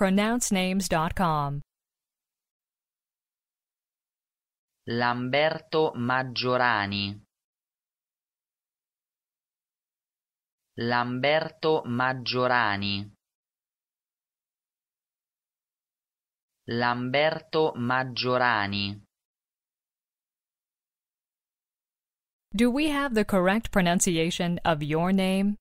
pronouncenames.com. Lamberto Maggiorani Lamberto Maggiorani Lamberto Maggiorani Do we have the correct pronunciation of your name?